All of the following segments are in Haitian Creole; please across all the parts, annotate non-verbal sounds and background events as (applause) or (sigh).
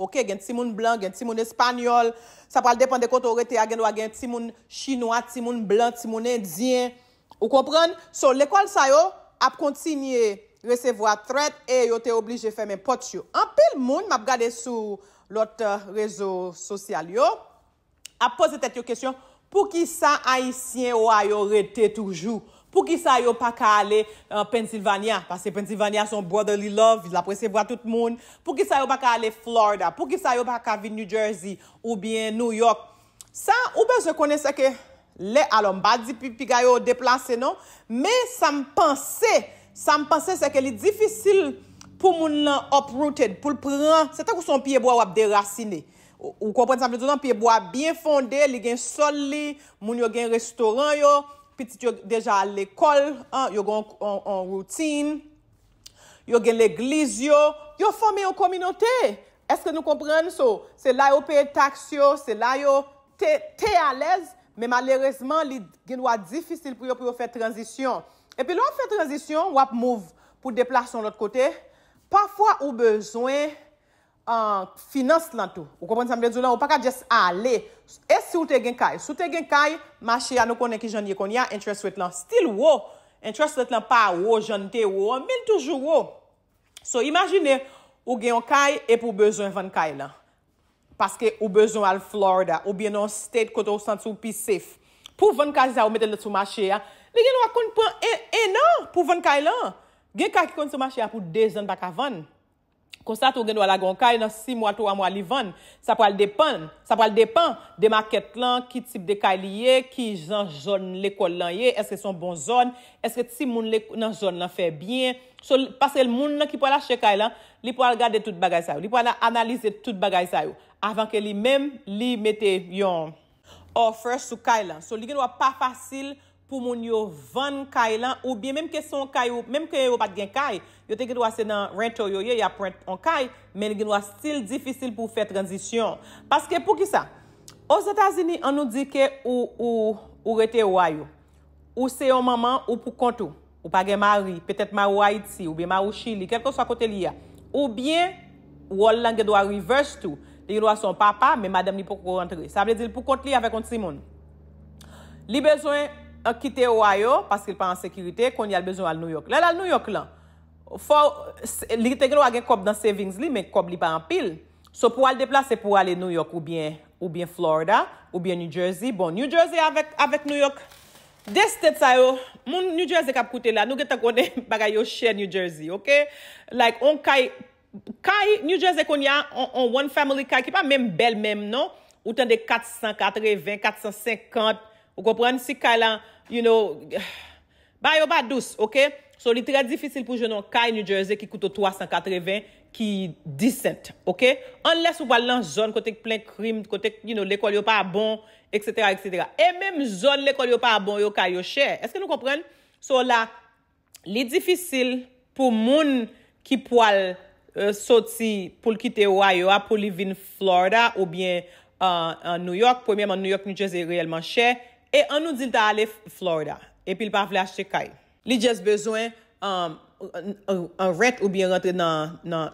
Ok, gen timoun blan, gen timoun espanyol, sa pral depande kont ou rete a gen ou a gen timoun chinois, timoun blan, timoun indyen. Ou kompran, so l'ekol sa yo ap kontinye resevo a threat e yo te oblige fe men pot yo. An pel moun, map gade sou lot uh, rezo sosyal yo, ap pose tet yo kesyon, pou ki san Haitien ou a yo rete toujou? Pou ki sa yo pa ka ale euh, Pensilvania? Pase Pensilvania son brotherly love, la presevwa tout moun. Pou ki sa yo pa ka ale Florida? Pou ki sa yo pa ka vi New Jersey ou bien New York? Sa, ou ben se konen seke, le alon badi pi ga yo deplase, non? Men, sa mpense, sa mpense seke li difisil pou moun lan uprooted, pou l pran, se ta kou son piyeboa wap derasine. Ou kompwen sa mpense, non? piyeboa bien fonde, li gen sol li, moun yo gen restoran yo, pi ti yo deja l'ekol, yo gen l'egliz yo, yo fome yo kominote. Eske nou kompren so, se la yo pe taksyo, se la yo te alez, men maleresman li gen wad difisil pou yo pou yo fe transisyon. E pi lò fe transisyon, wap mouv pou deplas son lot kote, pafwa ou bezwen... finance lan tou. Ou kompon sa mbezou lan, ou pa ka jes a le. E sou te gen kay? Sou te gen kay, machye anou konen ki jen ye kon ya, interest wet lan. Still wo, interest wet lan pa wo, jen te wo, men toujou wo. So imagine, ou gen kay e pou bezon van kay lan. Paske ou bezon al Florida, ou bien an state koto ou santsou pi safe. Pou van kay za ou metel le sou machye ya, le gen wakon pon enan pou van kay lan. Gen kay ki kon sou machye ya pou dezen baka van. Konstat ou genwa la gon kay nan si mwa tou a mwa li van, sa pou al depan, sa pou al depan de maket lan, ki tip de kay li ye, ki jan zon l'ekol lan ye, eske son bon zon, eske ti moun nan zon lan fe bien. So, pase el moun nan ki pou al ache kay lan, li pou al gade tout bagay sa yo, li pou al analize tout bagay sa yo, avan ke li mem li mette yon offer sou kay lan. So, li genwa pa fasil oufere. pou moun yo 20 kay lan, ou bien, mem ke son kay ou, mem ke yo pat gen kay, yo te gen wase nan rentor yo ye, ya print an kay, men gen wase stil difisil pou fe transisyon. Paske pou ki sa? O Zatazini, an nou di ke, ou, ou, ou rete wayo, ou se yo maman, ou pou konto, ou pa gen mari, petet ma waiti, ou be ma wuxili, kelko sa kote li ya, ou bien, wou lan gen wase reverse tou, gen wase son papa, men madem ni pou korentre. Sa vle di, pou konte li, avek konti simon. Li bezwen, an kite ou a yo, paske il pa an sekirite, kon yal bezon al New York. La, la, al New York lan. Li te geno agen kop dan savings li, men kop li pa an pil. So pou al deplase pou ale New York ou bien Florida, ou bien New Jersey. Bon, New Jersey avèk New York. De stèd sa yo, moun New Jersey kap koute la, nou gen ta konen (laughs) bagay yo chè New Jersey, ok? Like, on kay, kay New Jersey kon ya, on one family kay, ki pa men bel men, non? Ou ten de 440, 40, 450, Ou kompren, si ka lan, you know, (sighs) ba yo ba douz, ok? So li tre difícil pou jenon ka in e New Jersey ki koute 380 ki 10 cent, ok? Unless ou pal lan zon kotek plen krim, kotek, you know, l'ekol yo pa bon, etc., etc. E menm zon l'ekol yo pa bon yo ka yo chè. Eske nou kompren? So la, li difícil pou moun ki pal euh, soti pou l'kite ou a yo a pou live in Florida ou bien euh, en New York. Pou mèm an New York, New Jersey, reyelman chè. E an nou di l ta ale Florida. E pil pa vle achete kay. Li jes bezwen um, an rent ou bien rentre nan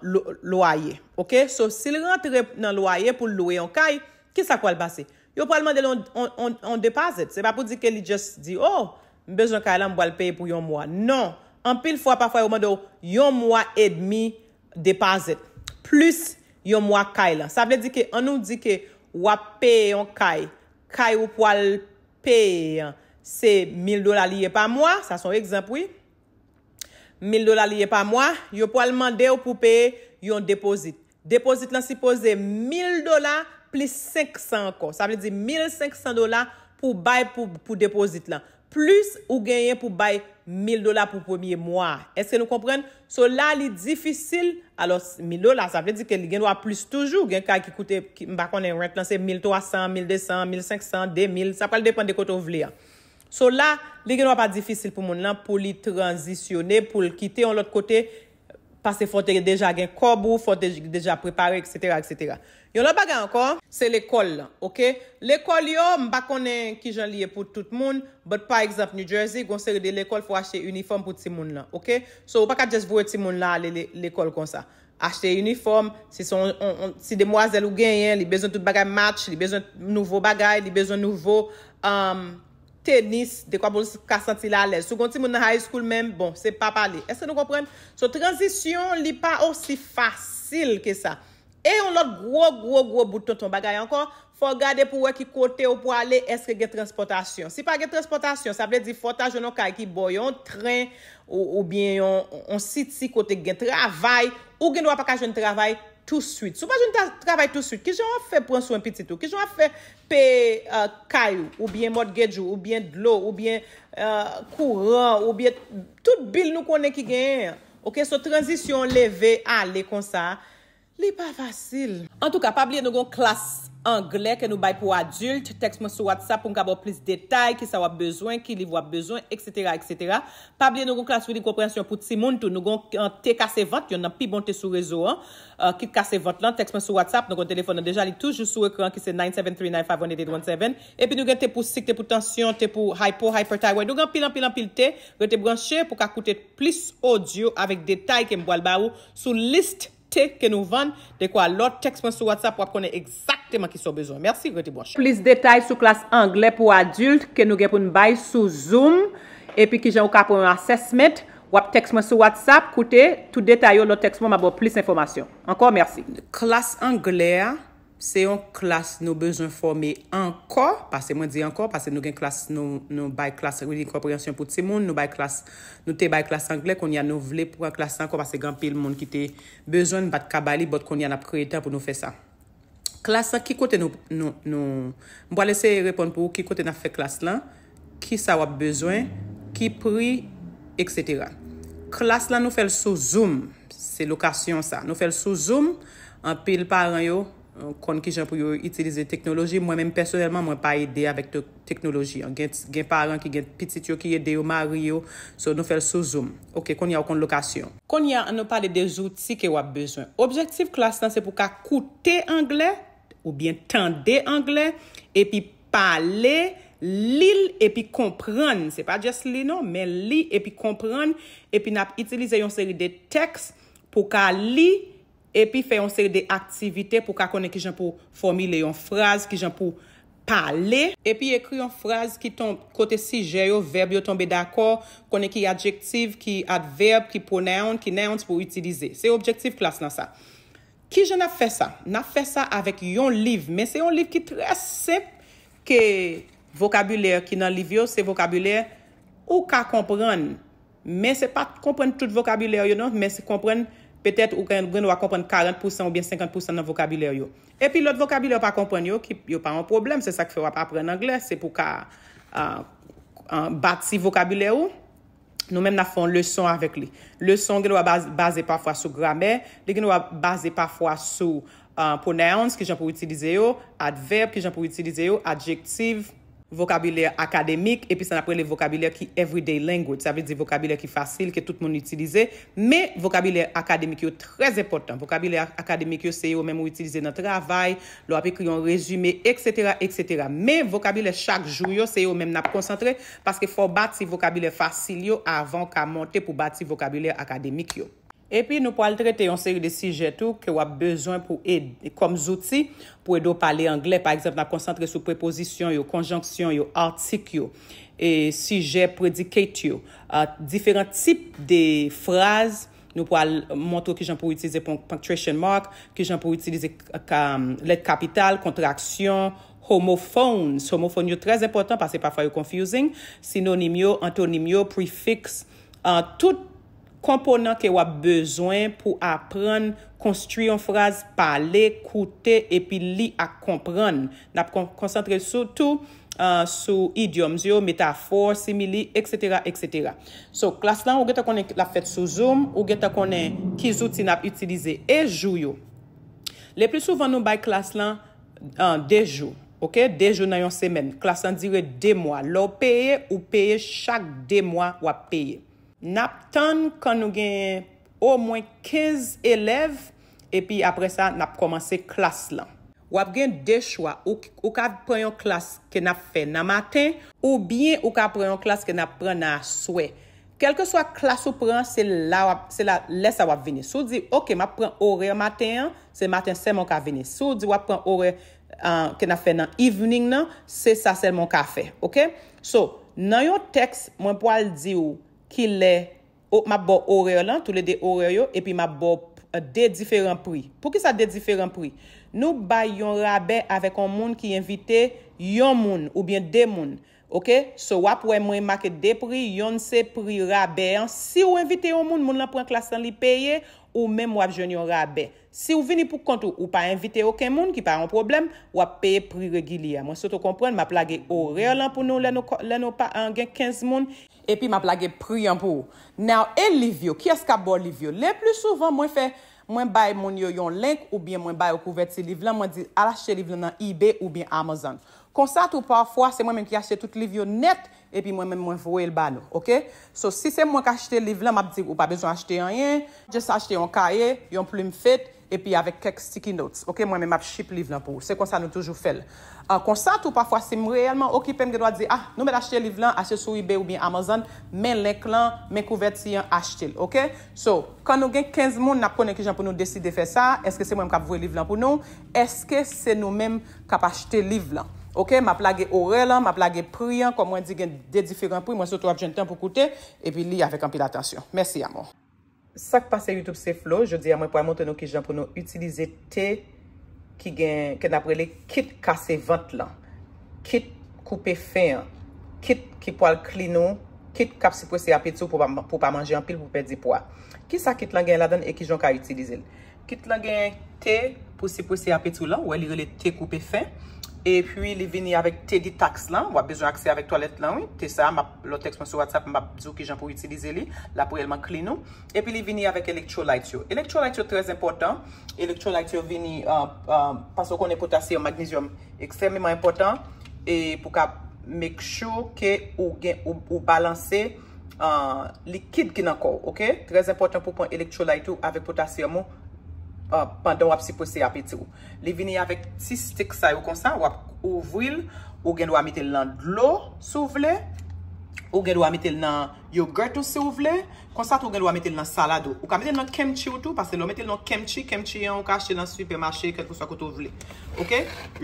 loaye. Ok? So, si l rentre nan loaye pou loue yon kay, ki sa kwa l basi? Yo pou al mande l an deposit. Se pa pou di ke li jes di, oh, bezwen kay lan mbwa l peye pou yon mwa. Non. An pil fwa pa fwa yon mande ou yon mwa edmi deposit. Plus yon mwa kay lan. Sa vle di ke an nou di ke wap peye yon kay. Kay ou pou al Pèye, se 1000 dola liye pa mwa, sa son ekzampoui, 1000 dola liye pa mwa, yo pou alman deyo pou pèye yon depozit. Depozit lan si pose 1000 dola plus 500 ko, sa mwen di 1500 dola pou bay pou depozit lan. plus ou genyen pou bay 1000 dola pou pwemye mwa. Eske nou kompren? So la li difisil, alos 1000 dola, sa vle di ke li genyo a plus toujou, gen ka ki koute, mbakon en rent lanse 1300, 1200, 1500, 2000, sa pral depande koto vle. So la, li genyo a pa difisil pou moun lan, pou li transisyone, pou li kite yon lot kote, Fase fote deja gen kobou, fote deja prepare, et cetera, et cetera. Yon la bagay ankon, se l'ekol lan, ok? L'ekol yo, mbak konen ki jan liye pou tout moun, but pa ekzamp New Jersey, gonseri de l'ekol, fwa achte uniform pou ti moun lan, ok? So, wakad jes vwe ti moun lan l'ekol kon sa. Achte uniform, si demwazel ou genyen, li bezon tout bagay match, li bezon nouvo bagay, li bezon nouvo... Um, tenis de kwa bou ka senti la lej. Sou konti moun nan high school men, bon, se pa pali. Eske nou kompren? Sou transisyon li pa osi fasil ke sa. E yon lot gro, gro, gro bouton ton bagay ankon, fò gade pou wè ki kote ou pou ale eske gen transportasyon. Si pa gen transportasyon, sa blè di fò tajoun an kay ki bo yon tren ou bien yon siti kote gen travay, ou gen wapakajoun travay, tout suit. Sou pas jouni ta travay tout suit. Ki joun a fe pronsou an pititou? Ki joun a fe pe kayou, euh, ou bien motgejou, ou bien dlo, ou bien kouran, euh, ou bien tout bil nou konen ki genyen. Ok, sou transisyon leve, ale kon sa, li pa vasil. En tout ka, pa bliye nou gon klas. Angle, ke nou bay pou adult, teksman sou WhatsApp, pou nga bo plis detay, ki sa wap bezwen, ki li wap bezwen, etc, etc. Pabli, nou kon klasyon pou Simon tou, nou kon te kase vant, yon nan pi bon te sou rezo an, ki euh, kase vant lan, teksman sou WhatsApp, nou kon telefon an deja li toujou sou ekran ki se 973951817. E pi nou gen te pou sik, te pou tansyon, te pou hypo, hypertype, nou gen pilan pilan pilte, gen te branche pou ka koute plis audio avik detay ke mbo alba ou sou liste. ke nou vande, dekwa lor teksman sou WhatsApp wap konen eksakteman ki sou bezon. Mersi, gote bwansha. Plis detay sou klas Angle pou adult ke nou gen pou nou bay sou Zoom epi ki jen w ka pou mwen 16 met wap teksman sou WhatsApp, koute tout detay yo lor teksman mabou plis informasyon. Ankor mersi. Klas Angle Se yon klas nou bejoun formi ankor, pase mwen di ankor, pase nou gen klas nou, nou bay klas, nou yon inkopriyansyon pou ti moun, nou bay klas, nou te bay klas angle, kon yon nou vle pou yon klas ankor, pase gen pil moun ki te bejoun, bat kabali, bot kon yon ap kreatan pou nou fe sa. Klas sa, ki kote nou, nou, nou, mbo alese repon pou, ki kote na fe klas la, ki sa wap bejoun, ki pri, eksetera. Klas la nou fel sou zoom, se lokasyon sa, nou fel sou zoom, an pil par an yo, Euh, kon ki jan pou yo itilize teknoloji. Mwen menm personelman, mwen pa ede avek te teknoloji. Gen paran ki gen pitit yo ki ede yo, mari yo, so nou fel sou zoom. Ok, kon ya wakon lokasyon. Kon ya, an nou pale de zouti ke wap bezwen. Objektif klasan se pou ka koute angle, ou bien tende angle, e pi pale, li, e pi kompran. Se pa jes li non, men li, e pi kompran. E pi nap itilize yon seri de teks pou ka li, e pi kompran. E pi fè yon seri de aktivite pou ka konen ki jen pou formile yon fraz, ki jen pou pale. E pi ekri yon fraz ki ton kote si jè yo, verb yo tombe d'akor, konen ki adjektiv, ki adverb, ki pronoun, ki noun pou utilize. Se objektiv klas nan sa. Ki jen a fè sa? Na fè sa avèk yon liv, men se yon liv ki presep ke vokabulèr ki nan liv yo, se vokabulèr ou ka komprèn. Men se pa komprèn tout vokabulèr yo nan, men se komprèn... Pe tèt ou gen wak kompren 40% ou bien 50% nan vokabilè yo. E pi lot vokabilè wak kompren yo ki yo pa an problem, se sa ki fè wak apren anglè. Se pou ka bati vokabilè yo, nou men na fon lèson avèk li. Lèson gen wak base pafwa sou gramè, gen wak base pafwa sou ponèons ki jan pou itilize yo, adverb ki jan pou itilize yo, adjektiv yo. vokabile akademik, epi san apre le vokabile ki everyday language, sa ve di vokabile ki fasil, ke tout moun itilize, me vokabile akademik yo trez epotan, vokabile akademik yo se yo mèm ou itilize nan travay, lo api kriyon rezume, et cetera, et cetera, me vokabile chak jou yo se yo mèm na koncentre, paske fò bat si vokabile fasil yo, avan ka monte pou bat si vokabile akademik yo. Epi nou pou al trete yon seri de sijetou ke wap bezwen pou ed kom zouti pou ed ou pale angle pa eksept na konsantre sou preposisyon yo konjonksyon, yo artik yo e sijet prediket yo a diferant tip de fraz nou pou al montou ki jan pou itize pon punctuation mark ki jan pou itize let kapital kontraksyon, homophones homophones yo trez important pa se pa fwa yo confusing sinonim yo, antonim yo, prefix an tout Komponant ke wap bezwen pou apren, konstruy yon fraz, pale, koute, epi li ak kompran. Nap koncentre sou tou euh, sou idioms yo, metafor, simili, etc. So, klas lan ou geta konen la fet sou zoom, ou geta konen ki zouti nap utilize e jou yo. Le plus souvan nou bay klas lan euh, de jou. De jou nan yon semen. Klas lan dire de mwa. Lou peye ou peye chak de mwa wap peye. Nap tan kan nou gen o mwen 15 elev, epi apre sa nap komanse klas lan. Wap gen de chwa, ou ka preyon klas ke nap fe nan maten, ou bien ou ka preyon klas ke nap prenan swet. Kelke swa klas ou prenan, se la lesa wap vini. Sou di, ok, ma pren ore maten, se maten se mwen ka vini. Sou di, wap pren ore euh, ke nap fe nan evening nan, se sa se mwen ka fe. Ok? So, nan yo teks, mwen po al di ou, ki le, ma bo oreolan, tou le de oreyo, e pi ma bo euh, de diferan pri. Pou ki sa de diferan pri? Nou bay yon rabè avè kon moun ki invite yon moun, ou bien de moun. Ok? So wap wè mwen makè de pri, yon se pri rabè an. Si wè invite yon moun, moun lan pren klasan li peye, ou mè mwen wap joni yon rabè. Si wè vini pou kontou, wè pa invite yon moun ki pa an problem, wè peye pri regilya. Mwen se to kompren, ma plage oreolan pou nou, lè nou pa an gen 15 moun. epi ma plage priyon pou ou. Nou, e livyo, kyes ka bo livyo? Le plus souvan, mwen fè, mwen bay moun yo yon link, ou bien mwen bay yon kouverti livyo la, mwen di, alache livyo nan eBay ou bien Amazon. Konsat ou pwafwa, se mwen men ki ashe tout livyo net, epi mwen men mwen fwe el bano, ok? So, si se mwen kache livyo la, mwen ap di, ou pa bezon ashte yon yen, jes ashte yon kaye, yon plume fet, epi avek kek sticky notes. Ok, mwen men map ship liv lan pou. Se kon sa nou toujou fel. Kon sa tou pafwa sim reyelman, okipem genwa di, ah, nou men achete liv lan, achete sou eBay ou bien Amazon, men lek lan, men kouvert si yan, achete l, ok? So, kan nou gen 15 moun, nap kon ekijan pou nou deside fe sa, eske se mwen kap vwe liv lan pou nou, eske se nou men kap achete liv lan. Ok, ma plage ore lan, ma plage prian, kon mwen di gen de diferent pri, mwen se to ap jen tan pou koute, epi li avek anpi la tansyon. Mersi, yamon. Sak pase YouTube se flo, je di a mwen pou a monten nou ki jan pou nou utilize te ki gen ken apre le kit kase vant lan. Kit koupe fin, kit ki po al klino, kit kapsi pwese apetou pou pa manje an pil pou pe di po a. Ki sa kit lan gen la dan e ki jan ka utilize? Kit lan gen te pwese apetou lan, ou alirele te koupe fin. E pwi li vini avèk Teddy Tax lan, wap bezon akse avèk toalet lan wè. Tè sa, lò teksman sou WhatsApp, mbap zou ki jan pou itilize li. La pou elman klino. E pwi li vini avèk Electro Light yo. Electro Light yo trèz important. Electro Light yo vini, euh, euh, pasò konè potasyon, magnizyon, ekstremèman important. E pou ka mèk chou ke ou balanse likid ki nan kò. Ok, trèz important pou pon Electro Light yo avèk potasyon mò. Ah, pandan wap si pwese apet se ou. Le vini avik ti stik sa yo konsan, wap ou vwil, ou gen wap metel nan lo se ou vwile, ou gen wap metel nan yogurte se ou vwile, konsan ou gen wap metel nan salado. Ou ka metel nan kemchi ou tou, pase lò metel nan kemchi, kemchi yon ou ka ashte nan supermache, kelpou sa koutou vwile. Ok?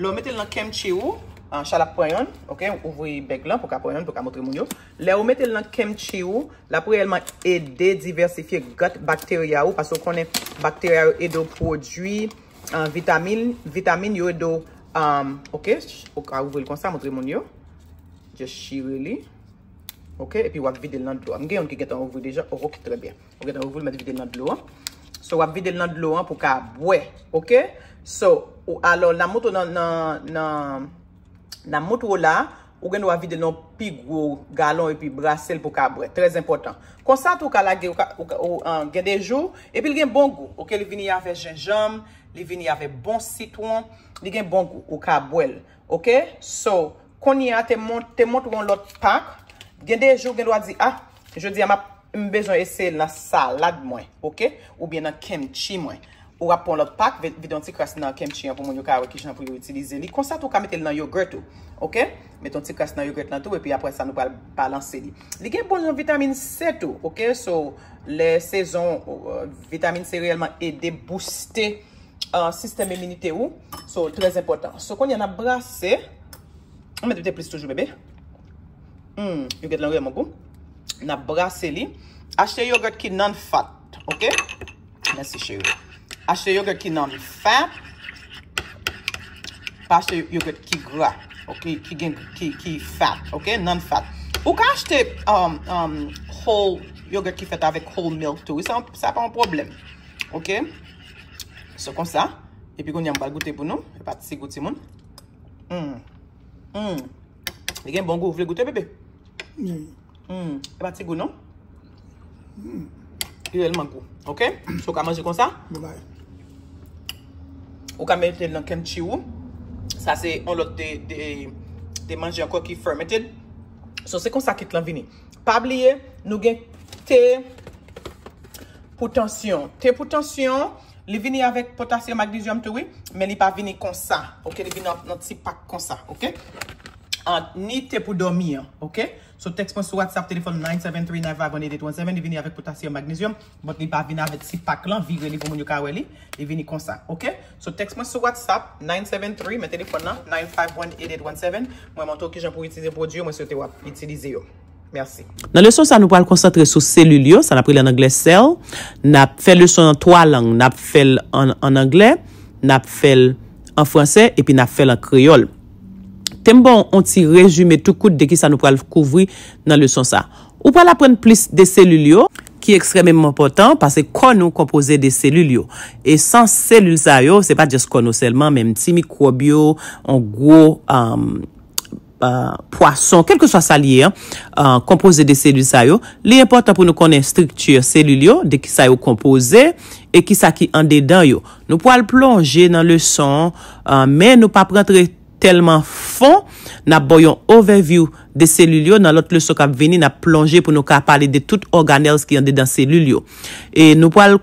Lò metel nan kemchi ou, an chalak poyon, ok, ouvri beg lan pou ka poyon pou ka motri moun yo. Le ou met el nan kem chi ou, la pou realman ede diversifiye gat bakteria ou, pason konen bakteria ou edo prodwi, an vitamine, vitamine yo edo, euh, euh, ok, ou ka ouvri l kon sa, motri moun yo. Je shire li, ok, epi wak vide el nan dlo. Mge yon ki getan ouvri deja, ou roki trebyan. Ou getan ouvri met vide el nan dlo. So wak vide el nan dlo pou ka bwe, ok. So, alo, la moutou nan... Nan moutou la, ou gen nou avide nan pi gwo galon e pi brasel pou ka abwel. Trez important. Konsant ou ka lage ou gen de jou, epi li gen bon gwo. Ok, li vini avè jenjom, li vini avè bon sitwan, li gen bon gwo ou ka abwel. Ok, so koni a te moutou an lot pak, gen de jou gen nou avide, ah, je di a map mbezon ese la salad mwen, ok, ou bien nan kem chi mwen. Ou rapon lot pak, vide yon ti kras nan kem chiyan pou moun yon kare kishan pou yon itilize li. Konsa tou ka mette yon nan yogurt ou. Ok? Mette yon ti kras nan yogurt nan tou, e pi apres sa nou palanse li. Li gen bon yon vitamin C tou. Ok? So, le sezon, euh, vitamin C reyelman e debouste euh, sistem eminite ou. So, trez important. So, kon yon nan brase. On mette biten plis toujou bebe. Hmm, yogurt lan reyelman gou. Nan brase li. Ache yogurt ki nan fat. Ok? Nensi cheryo. Ache yogat ki nan fat. Pache yogat ki gra. Ok. Ki gen, ki, ki fat. Ok. Nan fat. Ou ka ache te um, um, whole yogat ki fete avek whole milk tou. Sa pa an problem. Ok. So kon sa. E pi kon yon bal goute pou nou. E pati si goute moun. Mmm. Mmm. E gen bon gout. Vle goute bebe? Mmm. Mmm. E pati gout nou? Mmm. Yon elman gout. Ok. Ok. So ka manjou kon sa? Mou baye. Ou ka mette nan ken chiwou. Sa se on lot de manje anko ki fermeted. So se konsakit lan vini. Pab liye nou gen te potansyon. Te potansyon li vini avet potansyon magdizyon te wè. Men li pa vini konsa. Ok, li vini not si pak konsa. Ok? An, ni te pou domi an, ok? So, teksman sou WhatsApp, telefon 973-951-8817, di vini avèk potasyon magnizyon, bot li pa vina avèk si pak lan, vi vini pou moun yon kaweli, di vini konsa, ok? So, teksman sou WhatsApp, 973, men telefon nan, 951-8817, mwen mwantou ki jan pou itize bodyo, mwen se te wap itize yo. Merci. Nan le son sa nou pal konsantre sou cellul yo, sa naprile an anglè cell, nap fel le son an toal lang, nap fel an anglè, nap fel an fransè, epi nap fel an kriol. Tembon, on ti rejume tout kout de ki sa nou pral kouvri nan le son sa. Ou pral apren plis de selul yo, ki ekstremement potant, pase kon nou kompoze de selul yo. E san selul sa yo, se pa jes kon nou selman, menm ti mikrobio, on gro, poason, kelke so sa liye, kompoze de selul sa yo, liye potant pou nou konnen striktur selul yo, de ki sa yo kompoze, e ki sa ki ande dan yo. Nou pral plonje nan le son, men nou pral prant rejume, telman fon nan bo yon overview de selulyo nan lot le so kap veni nan plonje pou nou ka pale de tout organelles ki yande dan selulyo. E nou po al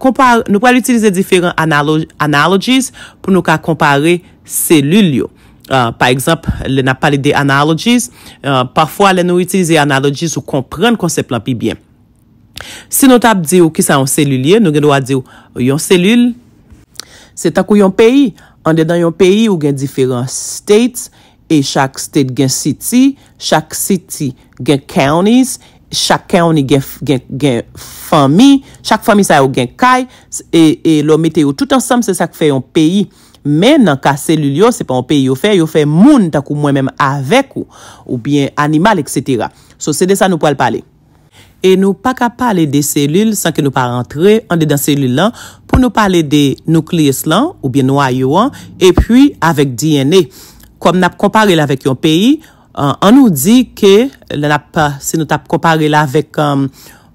utilize diferent analogies pou nou ka compare selulyo. Euh, par exemple, le nan pale de analogies, euh, parfwa le nou utilize analogies ou kompren kon se plan pi byen. Si nou tap di ou ki sa yon selulye, nou gen do a di ou yon selulye, se tak ou yon peyi. Mende dan yon peyi ou gen diferent states, e chak state gen city, chak city gen counties, chak county gen fami, chak fami sa ou gen kay, e, e lo mete yo. Tout ansam se sak fe yon peyi, men nan ka sel yon, se pa yon peyi yo fe, yo fe moun tak ou mwen menm avek ou, ou bien animal, et cetera. So se de sa nou po al pale. E nou pa ka pale de selil san ke nou pa rentre, an de dan selil lan, pou nou pale de nou kli es lan, ou bien nou a yo an, e pwi avek DNA. Kom nap kompare la vek yon peyi, an nou di ke, se nou tap kompare la vek um,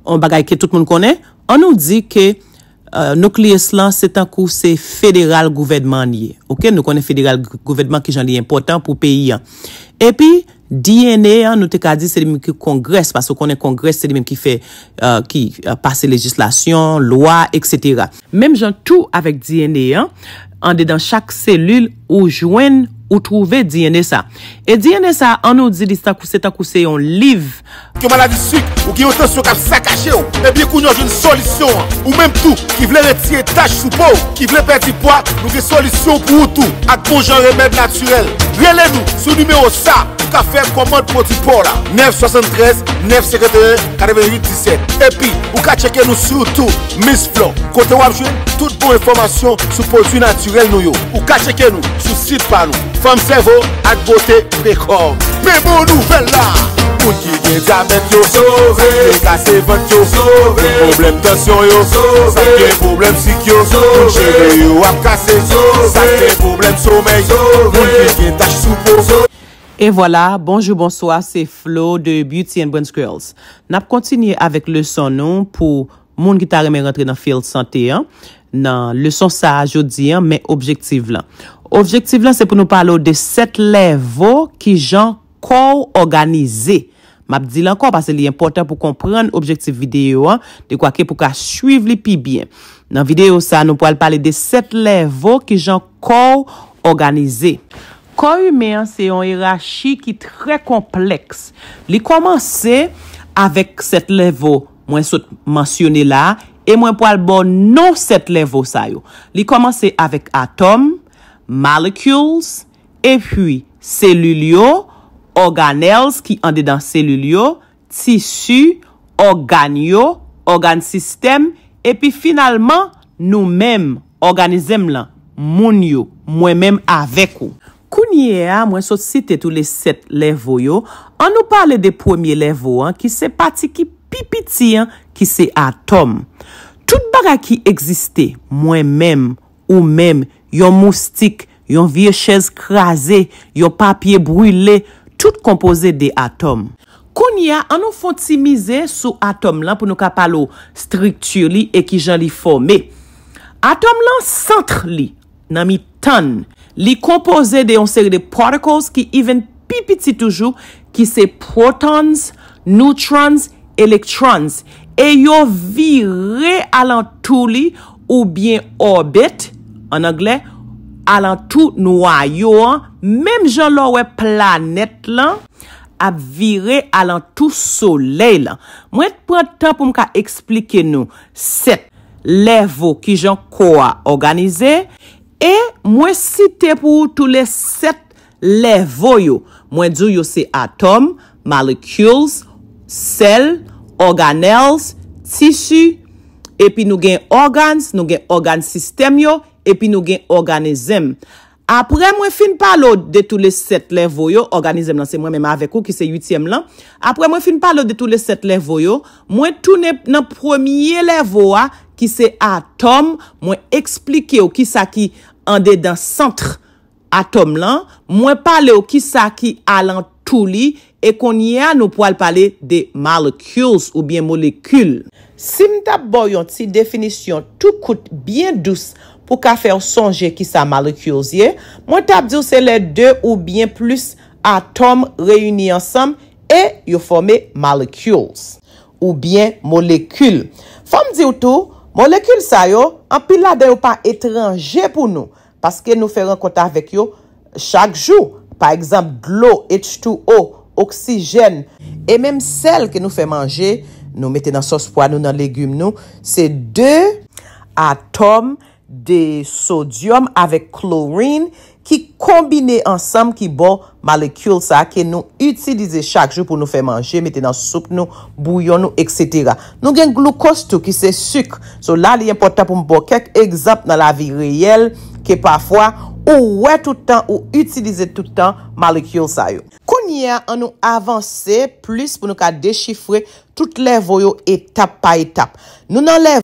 an bagay ke tout moun konen, an nou di ke uh, nou kli es lan, se tankou se federal gouvernement ye. Ok, nou konen federal gouvernement ki jan li important pou peyi yan. E pi... DNA nou te ka di se di men ki kongres Pasou konen kongres se di men ki fè Ki pase legislasyon, lwa, etc Mem jan tout avek DNA Ande dan chak selul ou jwen ou trouve DNA sa E DNA sa an nou di li stakouse stakouse yon liv Ke maladi sik ou ki yon tensyon kap sa kache ou E biye kou nyon joun solisyon Ou mem tou ki vle retye taj sou pou Ki vle peti poat nou ke solisyon pou ou tou Ak pou jan remèd naturel Rele nou sou nimeyo sa, ou ka fèm komant poti por la, 973-951-4817. Epi, ou ka cheke nou sou tou, Miss Flo. Kote wapjwen, tout bon informasyon sou poti naturel nou yo. Ou ka cheke nou sou sit pa nou, fromsevo.agbote.com. PEMO NOUVEL LA! Moun ki gen diabet yo sove, sakte kase vot yo sove, moun problem tasyon yo sove, sakte problem psik yo sove, moun chebe yo ap kase sove, sakte problem somey yo sove, moun ki gen tache sou pou sove. Et voilà, bonjour, bonsoir, c'est Flo de Beauty and Brands Girls. Nap kontinye avèk lèson nou pou moun gita remè rentre nan Field Santé an, nan lèson sa a jodi an, mè objektiv lan. Objektiv lan se pou nou palo de set levò ki jan kou organize. Map di lan kon, pase li important pou kompren objektif videyo an, de kwa ke pou ka suiv li pi bien. Nan videyo sa, nou pou al pale de set levo ki jan kou organize. Kou yume an, se yon hirachi ki tre kompleks. Li komanse avek set levo, mwen sot mansyone la, e mwen pou al bon nou set levo sayo. Li komanse avek atom, molecules, epwi selulyo, organels ki ande dan selul yo, tisu, organ yo, organ sistem, epi finalman nou menm organizem lan, moun yo, mwen menm avek ou. Kounye a mwen sot site tou le set levo yo, an nou pale de premier levo an, ki se pati ki pipiti an, ki se atom. Tout baga ki egziste, mwen menm ou menm, yon moustik, yon viechez kraze, yon papye brule, tout kompoze de atom. Konye anon fon timize sou atom lan pou nou kapalo striktur li e ki jan li fome. Atom lan sentri li nan mi tan li kompoze de yon seri de protikos ki even pipiti toujou ki se protons, neutrons, electrons e yo vi re alantou li ou bien orbit an angle... alantou noua yo an, mem jan loue planet lan, ap vire alantou solei lan. Mwen prantan pou mka eksplike nou, set levo ki jan kwa organize, e mwen site pou tou le set levo yo. Mwen djou yo se atom, molecules, sel, organels, tishu, epi nou gen organs, nou gen organs sistem yo, epi nou gen organizem. Apre mwen fin palo de tout le set levoyo, organizem nan se mwen mèm avèkou ki se yutièm lan, apre mwen fin palo de tout le set levoyo, mwen toune nan premier levoyo ki se atom, mwen explike ou ki sa ki andè dan sentre atom lan, mwen pale ou ki sa ki alantou li, e konye an nou poal pale de molecules ou bien molekule. Si mta boyon ti definisyon tou koute byen douz, pou ka fè ou sonje ki sa molekules ye. Mwen tap diw se le de ou bien plus atom reyouni ansam e yo fòmè molekules ou bien molekule. Fòm diw tou, molekule sa yo, anpilade yo pa etranje pou nou, paske nou fè ren konta vek yo chak jou. Par exemple, glou, H2O, oksijen, e mèm sel ke nou fè manje, nou mette nan sos pwa nou nan legume nou, se de atom reyouni. de sodyum avek klorin ki kombine ensem ki bo malekyol sa ke nou itilize chak joun pou nou fe manje meten an souk nou bouyon nou etc. Nou gen glukostou ki se suk. So la li importan pou mbo kek ekzap nan la vi reyel ke pafwa ou we toutan ou itilize toutan malekyol sa yo. Kounye an nou avanse plus pou nou ka deshifre tout levoyo etap pa etap. Nou nan lev